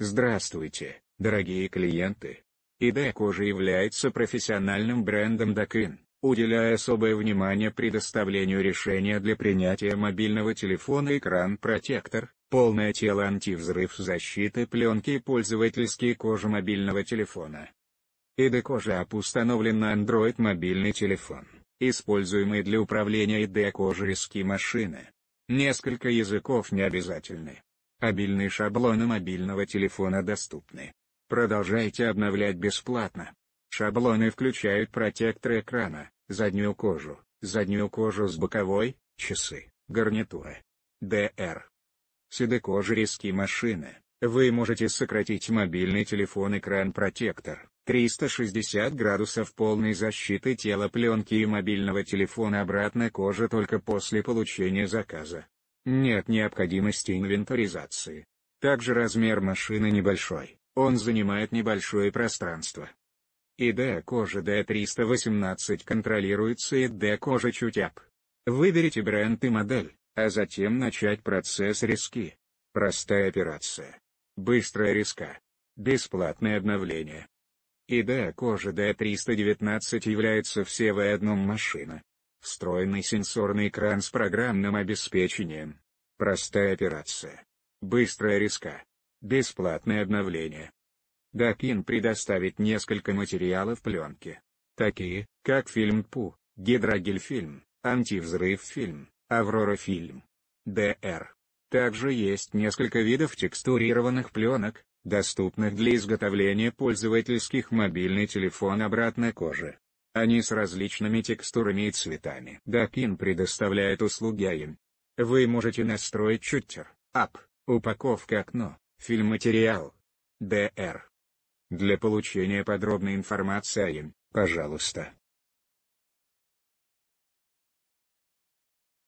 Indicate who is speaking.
Speaker 1: Здравствуйте, дорогие клиенты! Идея кожи является профессиональным брендом Докин, уделяя особое внимание предоставлению решения для принятия мобильного телефона экран-протектор, полное тело антивзрыв защиты пленки и пользовательские кожи мобильного телефона. ID кожи App установлен на Android мобильный телефон, используемый для управления ID кожи риски машины. Несколько языков не обязательны. Обильные шаблоны мобильного телефона доступны. Продолжайте обновлять бесплатно. Шаблоны включают протектор экрана, заднюю кожу, заднюю кожу с боковой, часы, гарнитура. ДР. Седокожие риски машины. Вы можете сократить мобильный телефон экран-протектор. 360 градусов полной защиты тела пленки и мобильного телефона обратно кожа только после получения заказа. Нет необходимости инвентаризации. Также размер машины небольшой, он занимает небольшое пространство. ИД кожи D318 контролируется ИД кожи Чутяп. Выберите бренд и модель, а затем начать процесс риски. Простая операция. Быстрая риска. Бесплатное обновление. ИД кожи D319 является все в одном машина встроенный сенсорный экран с программным обеспечением. Простая операция. Быстрая риска. Бесплатное обновление. Дакин предоставит несколько материалов пленки. Такие, как фильм Пу, Гидрогель фильм, Антивзрыв фильм, Аврора фильм. ДР. Также есть несколько видов текстурированных пленок, доступных для изготовления пользовательских мобильный телефон обратной кожи. Они с различными текстурами и цветами. Допин предоставляет услуги АИМ. Вы можете настроить чутер, ап, упаковка окно, фильм-материал. ДР. Для получения подробной информации им, пожалуйста,